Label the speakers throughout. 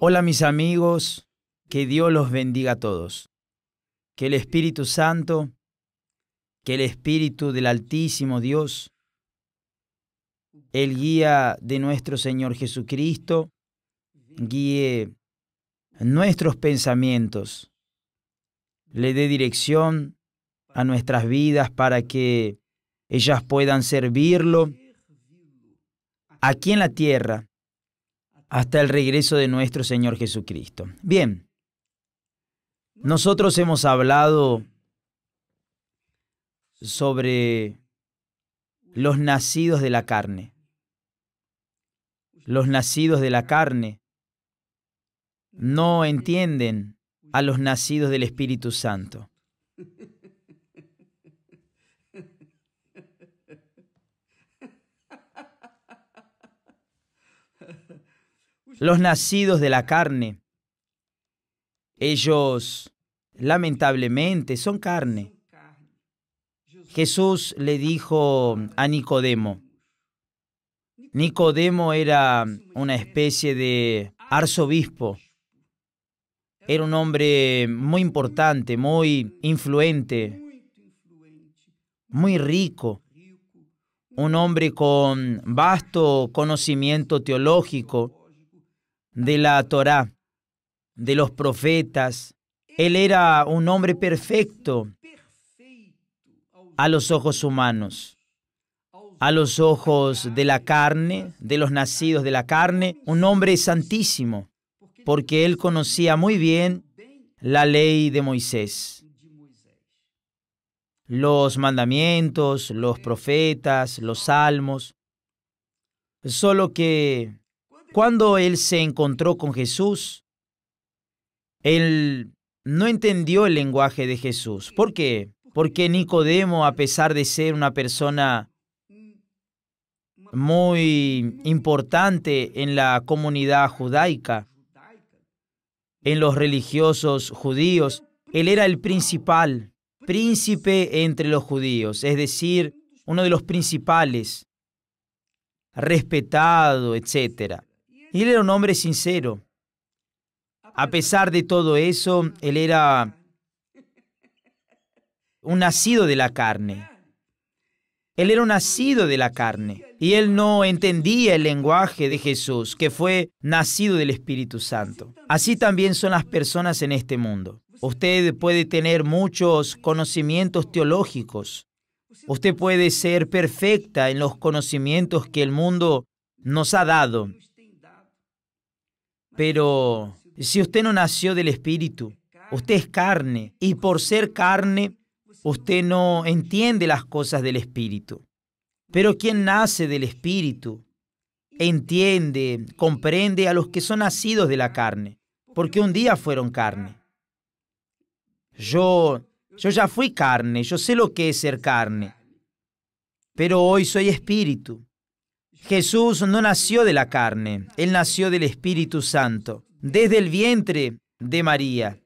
Speaker 1: Hola mis amigos, que Dios los bendiga a todos. Que el Espíritu Santo, que el Espíritu del Altísimo Dios, el guía de nuestro Señor Jesucristo, guíe nuestros pensamientos, le dé dirección a nuestras vidas para que ellas puedan servirlo aquí en la tierra hasta el regreso de nuestro Señor Jesucristo. Bien, nosotros hemos hablado sobre los nacidos de la carne. Los nacidos de la carne no entienden a los nacidos del Espíritu Santo. los nacidos de la carne. Ellos, lamentablemente, son carne. Jesús le dijo a Nicodemo, Nicodemo era una especie de arzobispo, era un hombre muy importante, muy influente, muy rico, un hombre con vasto conocimiento teológico de la Torá, de los profetas. Él era un hombre perfecto a los ojos humanos, a los ojos de la carne, de los nacidos de la carne, un hombre santísimo, porque él conocía muy bien la ley de Moisés, los mandamientos, los profetas, los salmos, solo que cuando él se encontró con Jesús, él no entendió el lenguaje de Jesús. ¿Por qué? Porque Nicodemo, a pesar de ser una persona muy importante en la comunidad judaica, en los religiosos judíos, él era el principal, príncipe entre los judíos, es decir, uno de los principales, respetado, etcétera. Y él era un hombre sincero. A pesar de todo eso, él era un nacido de la carne. Él era un nacido de la carne y él no entendía el lenguaje de Jesús, que fue nacido del Espíritu Santo. Así también son las personas en este mundo. Usted puede tener muchos conocimientos teológicos. Usted puede ser perfecta en los conocimientos que el mundo nos ha dado, pero si usted no nació del Espíritu, usted es carne. Y por ser carne, usted no entiende las cosas del Espíritu. Pero quien nace del Espíritu entiende, comprende a los que son nacidos de la carne, porque un día fueron carne. Yo, yo ya fui carne, yo sé lo que es ser carne, pero hoy soy espíritu. Jesús no nació de la carne, Él nació del Espíritu Santo, desde el vientre de María.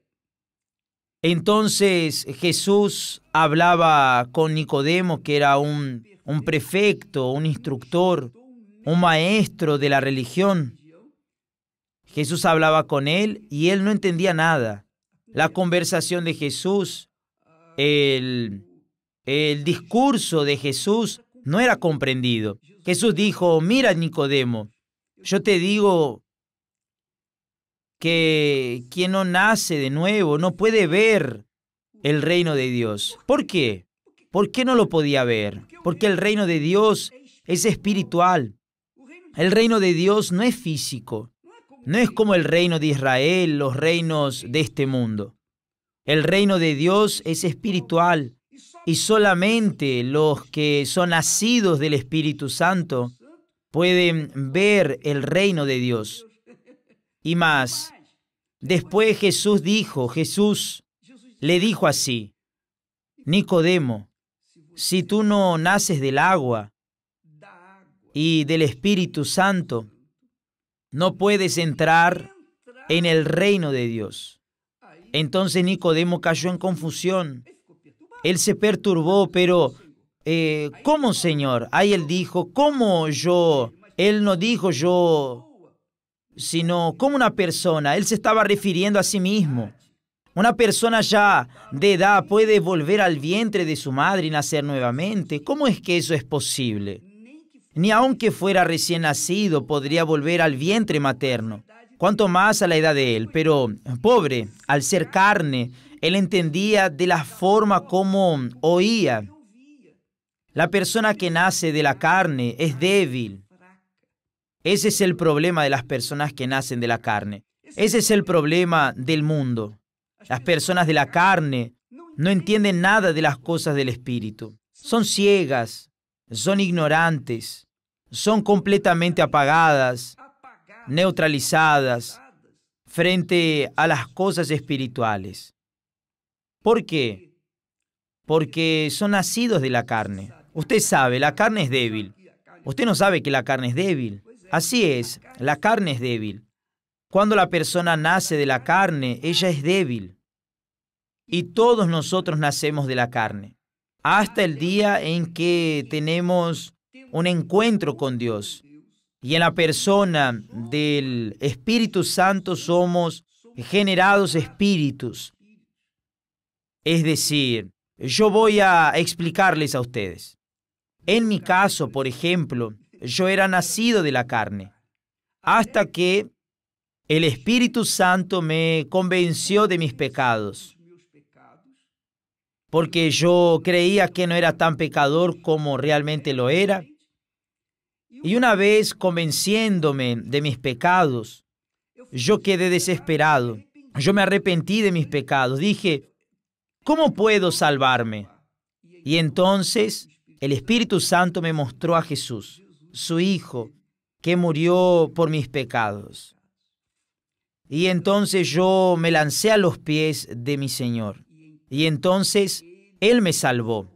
Speaker 1: Entonces Jesús hablaba con Nicodemo, que era un, un prefecto, un instructor, un maestro de la religión. Jesús hablaba con él y él no entendía nada. La conversación de Jesús, el, el discurso de Jesús no era comprendido. Jesús dijo, mira Nicodemo, yo te digo que quien no nace de nuevo no puede ver el reino de Dios. ¿Por qué? ¿Por qué no lo podía ver? Porque el reino de Dios es espiritual. El reino de Dios no es físico. No es como el reino de Israel, los reinos de este mundo. El reino de Dios es espiritual y solamente los que son nacidos del Espíritu Santo pueden ver el reino de Dios. Y más, después Jesús dijo, Jesús le dijo así, Nicodemo, si tú no naces del agua y del Espíritu Santo, no puedes entrar en el reino de Dios. Entonces Nicodemo cayó en confusión él se perturbó, pero eh, ¿cómo, Señor? Ahí él dijo, ¿cómo yo? Él no dijo yo, sino como una persona. Él se estaba refiriendo a sí mismo. Una persona ya de edad puede volver al vientre de su madre y nacer nuevamente. ¿Cómo es que eso es posible? Ni aunque fuera recién nacido podría volver al vientre materno. Cuanto más a la edad de él. Pero, pobre, al ser carne, él entendía de la forma como oía. La persona que nace de la carne es débil. Ese es el problema de las personas que nacen de la carne. Ese es el problema del mundo. Las personas de la carne no entienden nada de las cosas del Espíritu. Son ciegas, son ignorantes, son completamente apagadas, neutralizadas frente a las cosas espirituales. ¿Por qué? Porque son nacidos de la carne. Usted sabe, la carne es débil. Usted no sabe que la carne es débil. Así es, la carne es débil. Cuando la persona nace de la carne, ella es débil. Y todos nosotros nacemos de la carne. Hasta el día en que tenemos un encuentro con Dios. Y en la persona del Espíritu Santo somos generados espíritus. Es decir, yo voy a explicarles a ustedes. En mi caso, por ejemplo, yo era nacido de la carne, hasta que el Espíritu Santo me convenció de mis pecados, porque yo creía que no era tan pecador como realmente lo era. Y una vez convenciéndome de mis pecados, yo quedé desesperado. Yo me arrepentí de mis pecados. Dije, ¿Cómo puedo salvarme? Y entonces el Espíritu Santo me mostró a Jesús, su Hijo, que murió por mis pecados. Y entonces yo me lancé a los pies de mi Señor. Y entonces Él me salvó.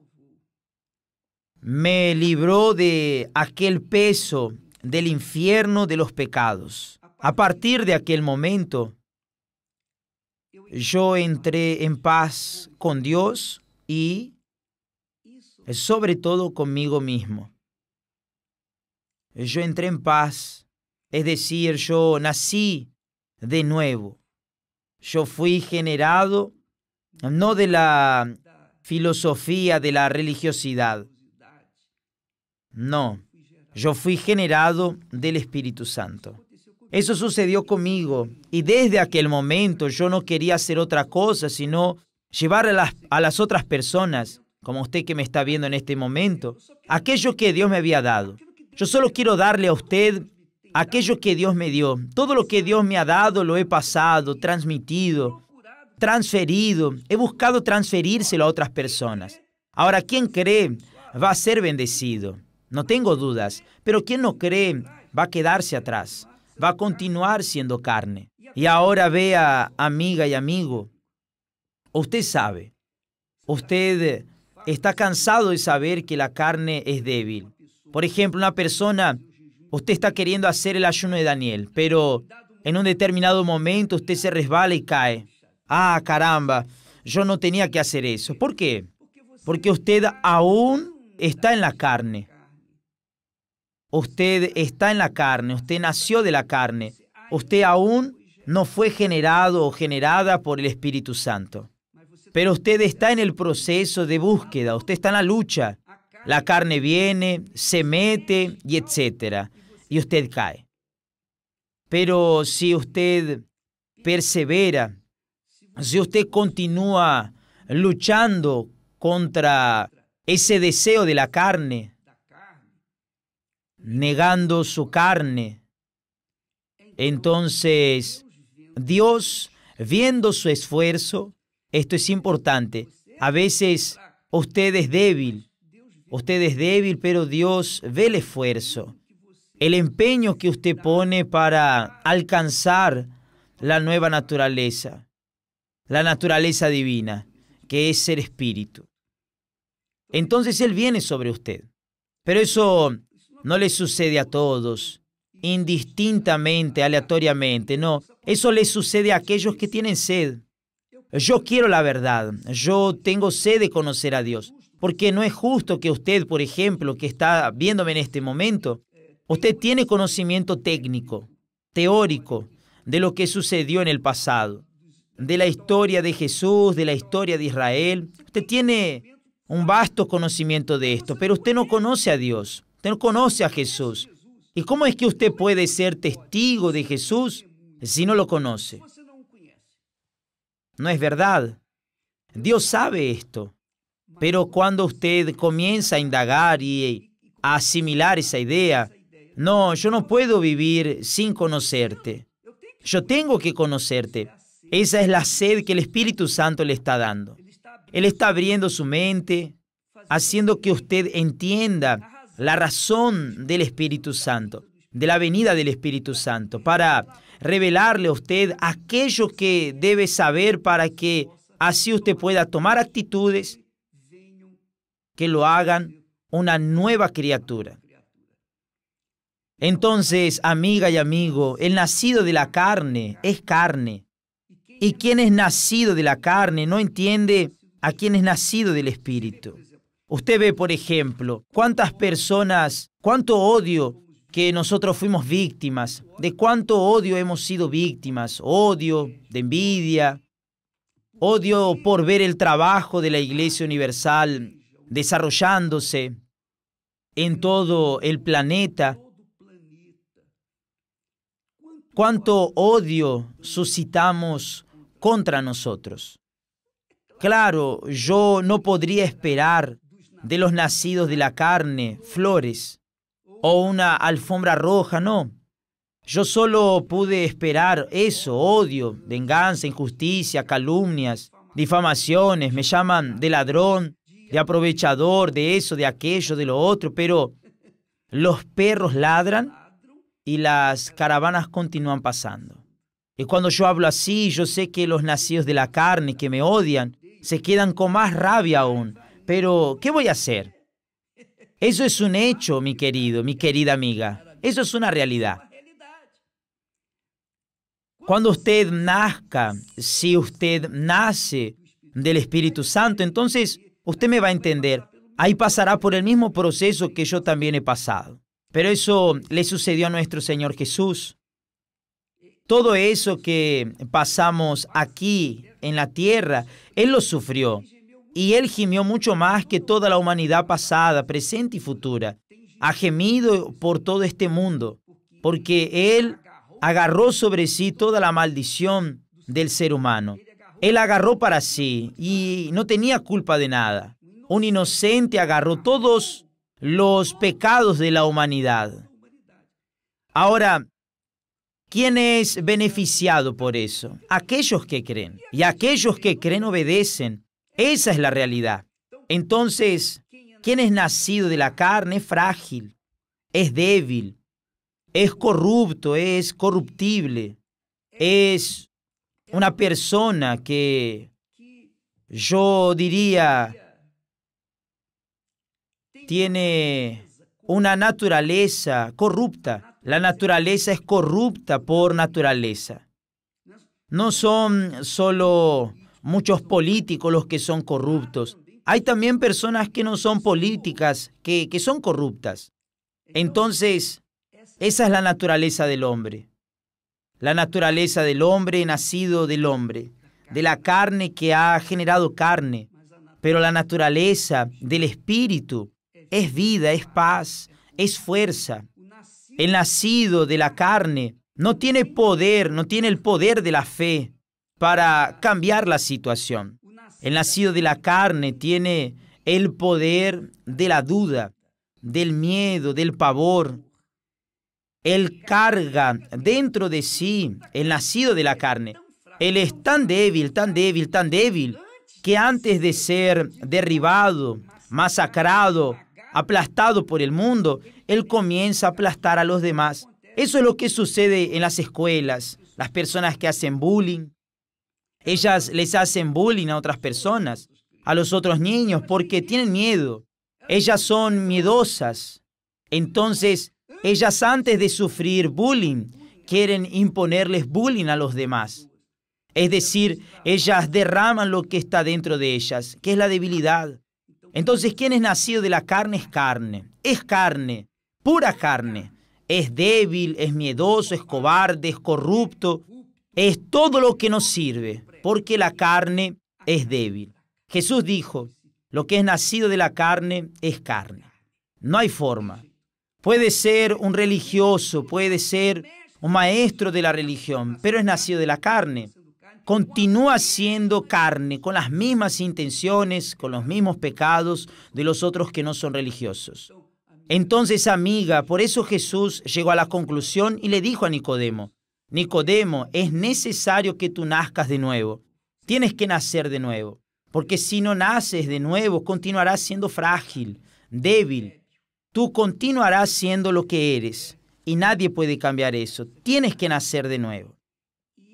Speaker 1: Me libró de aquel peso del infierno de los pecados. A partir de aquel momento, yo entré en paz con Dios y sobre todo conmigo mismo. Yo entré en paz, es decir, yo nací de nuevo. Yo fui generado no de la filosofía de la religiosidad. No, yo fui generado del Espíritu Santo. Eso sucedió conmigo y desde aquel momento yo no quería hacer otra cosa sino llevar a las, otras personas, como usted que me está viendo en este momento, aquello que Dios me había dado. Yo solo quiero darle a usted aquello que Dios me dio. Todo lo que Dios me ha dado lo he pasado, transmitido, transferido. He buscado transferírselo a otras personas. Ahora, quien cree va a ser bendecido. No tengo dudas, pero quien no cree va a quedarse atrás va a continuar siendo carne. Y ahora vea, amiga y amigo, usted sabe, usted eh, está cansado de saber que la carne es débil. Por ejemplo, una persona, usted está queriendo hacer el ayuno de Daniel, pero en un determinado momento usted se resbala y cae. Ah, caramba, yo no tenía que hacer eso. ¿Por qué? Porque usted aún está en la carne. Usted está en la carne, usted nació de la carne, usted aún no fue generado o generada por el Espíritu Santo. Pero usted está en el proceso de búsqueda, usted está en la lucha. La carne viene, se mete y etcétera, y usted cae. Pero si usted persevera, si usted continúa luchando contra ese deseo de la carne, negando su carne. Entonces, Dios, viendo su esfuerzo, esto es importante, a veces usted es débil, usted es débil, pero Dios ve el esfuerzo, el empeño que usted pone para alcanzar la nueva naturaleza, la naturaleza divina, que es el espíritu. Entonces Él viene sobre usted. Pero eso no le sucede a todos, indistintamente, aleatoriamente, no. Eso le sucede a aquellos que tienen sed. Yo quiero la verdad, yo tengo sed de conocer a Dios, porque no es justo que usted, por ejemplo, que está viéndome en este momento, usted tiene conocimiento técnico, teórico, de lo que sucedió en el pasado, de la historia de Jesús, de la historia de Israel. Usted tiene un vasto conocimiento de esto, pero usted no conoce a Dios no conoce a Jesús. ¿Y cómo es que usted puede ser testigo de Jesús si no lo conoce? No es verdad. Dios sabe esto. Pero cuando usted comienza a indagar y a asimilar esa idea, no, yo no puedo vivir sin conocerte. Yo tengo que conocerte. Esa es la sed que el Espíritu Santo le está dando. Él está abriendo su mente, haciendo que usted entienda la razón del Espíritu Santo, de la venida del Espíritu Santo, para revelarle a usted aquello que debe saber para que así usted pueda tomar actitudes que lo hagan una nueva criatura. Entonces, amiga y amigo, el nacido de la carne es carne. Y quien es nacido de la carne no entiende a quien es nacido del Espíritu. Usted ve, por ejemplo, cuántas personas, cuánto odio que nosotros fuimos víctimas, de cuánto odio hemos sido víctimas, odio, de envidia, odio por ver el trabajo de la Iglesia Universal desarrollándose en todo el planeta. Cuánto odio suscitamos contra nosotros. Claro, yo no podría esperar de los nacidos de la carne, flores o una alfombra roja, no. Yo solo pude esperar eso, odio, venganza, injusticia, calumnias, difamaciones, me llaman de ladrón, de aprovechador, de eso, de aquello, de lo otro, pero los perros ladran y las caravanas continúan pasando. Y cuando yo hablo así, yo sé que los nacidos de la carne que me odian se quedan con más rabia aún, pero, ¿qué voy a hacer? Eso es un hecho, mi querido, mi querida amiga. Eso es una realidad. Cuando usted nazca, si usted nace del Espíritu Santo, entonces usted me va a entender. Ahí pasará por el mismo proceso que yo también he pasado. Pero eso le sucedió a nuestro Señor Jesús. Todo eso que pasamos aquí en la tierra, Él lo sufrió y él gimió mucho más que toda la humanidad pasada, presente y futura. Ha gemido por todo este mundo, porque él agarró sobre sí toda la maldición del ser humano. Él agarró para sí y no tenía culpa de nada. Un inocente agarró todos los pecados de la humanidad. Ahora, ¿Quién es beneficiado por eso? Aquellos que creen. Y aquellos que creen obedecen esa es la realidad. Entonces, ¿quién es nacido de la carne es frágil, es débil, es corrupto, es corruptible, es una persona que yo diría tiene una naturaleza corrupta. La naturaleza es corrupta por naturaleza. No son solo muchos políticos los que son corruptos. Hay también personas que no son políticas, que, son corruptas. Entonces, esa es la naturaleza del hombre. La naturaleza del hombre nacido del hombre, de la carne que ha generado carne. Pero la naturaleza del espíritu es vida, es paz, es fuerza. El nacido de la carne no tiene poder, no tiene el poder de la fe, para cambiar la situación. El nacido de la carne tiene el poder de la duda, del miedo, del pavor. Él carga dentro de sí el nacido de la carne. Él es tan débil, tan débil, tan débil, que antes de ser derribado, masacrado, aplastado por el mundo, él comienza a aplastar a los demás. Eso es lo que sucede en las escuelas, las personas que hacen bullying, ellas les hacen bullying a otras personas, a los otros niños, porque tienen miedo. Ellas son miedosas. Entonces, ellas antes de sufrir bullying, quieren imponerles bullying a los demás. Es decir, ellas derraman lo que está dentro de ellas, que es la debilidad. Entonces, ¿quién es nacido de la carne es carne? Es carne, pura carne. Es débil, es miedoso, es cobarde, es corrupto. Es todo lo que nos sirve porque la carne es débil. Jesús dijo, lo que es nacido de la carne es carne. No hay forma. Puede ser un religioso, puede ser un maestro de la religión, pero es nacido de la carne. Continúa siendo carne, con las mismas intenciones, con los mismos pecados de los otros que no son religiosos. Entonces, amiga, por eso Jesús llegó a la conclusión y le dijo a Nicodemo, Nicodemo, es necesario que tú nazcas de nuevo. Tienes que nacer de nuevo, porque si no naces de nuevo, continuarás siendo frágil, débil. Tú continuarás siendo lo que eres y nadie puede cambiar eso. Tienes que nacer de nuevo.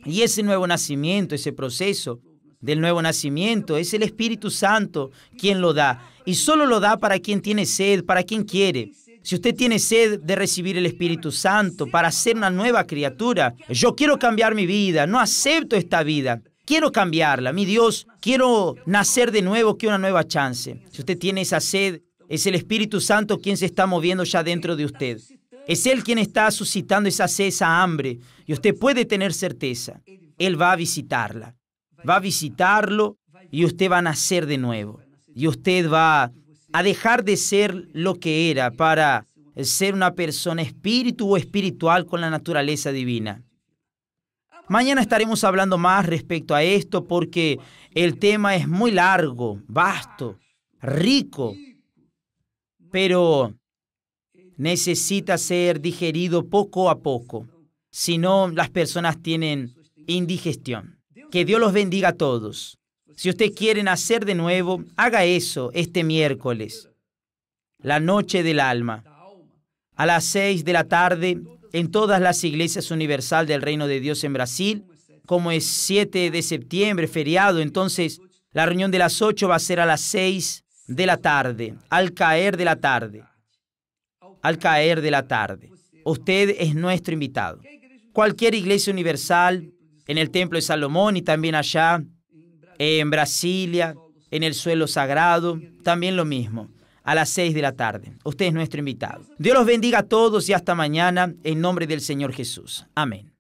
Speaker 1: Y ese nuevo nacimiento, ese proceso del nuevo nacimiento, es el Espíritu Santo quien lo da. Y solo lo da para quien tiene sed, para quien quiere. Si usted tiene sed de recibir el Espíritu Santo para ser una nueva criatura, yo quiero cambiar mi vida, no acepto esta vida, quiero cambiarla, mi Dios, quiero nacer de nuevo, quiero una nueva chance. Si usted tiene esa sed, es el Espíritu Santo quien se está moviendo ya dentro de usted. Es Él quien está suscitando esa sed, esa hambre, y usted puede tener certeza. Él va a visitarla, va a visitarlo y usted va a nacer de nuevo. Y usted va a dejar de ser lo que era para ser una persona espíritu o espiritual con la naturaleza divina. Mañana estaremos hablando más respecto a esto porque el tema es muy largo, vasto, rico, pero necesita ser digerido poco a poco, si no las personas tienen indigestión. Que Dios los bendiga a todos. Si usted quiere nacer de nuevo, haga eso este miércoles, la noche del alma, a las seis de la tarde, en todas las iglesias universal del Reino de Dios en Brasil. Como es 7 de septiembre, feriado, entonces la reunión de las 8 va a ser a las seis de la tarde, al caer de la tarde. Al caer de la tarde. Usted es nuestro invitado. Cualquier iglesia universal en el Templo de Salomón y también allá en Brasilia, en el suelo sagrado, también lo mismo, a las 6 de la tarde. Usted es nuestro invitado. Dios los bendiga a todos y hasta mañana, en nombre del Señor Jesús. Amén.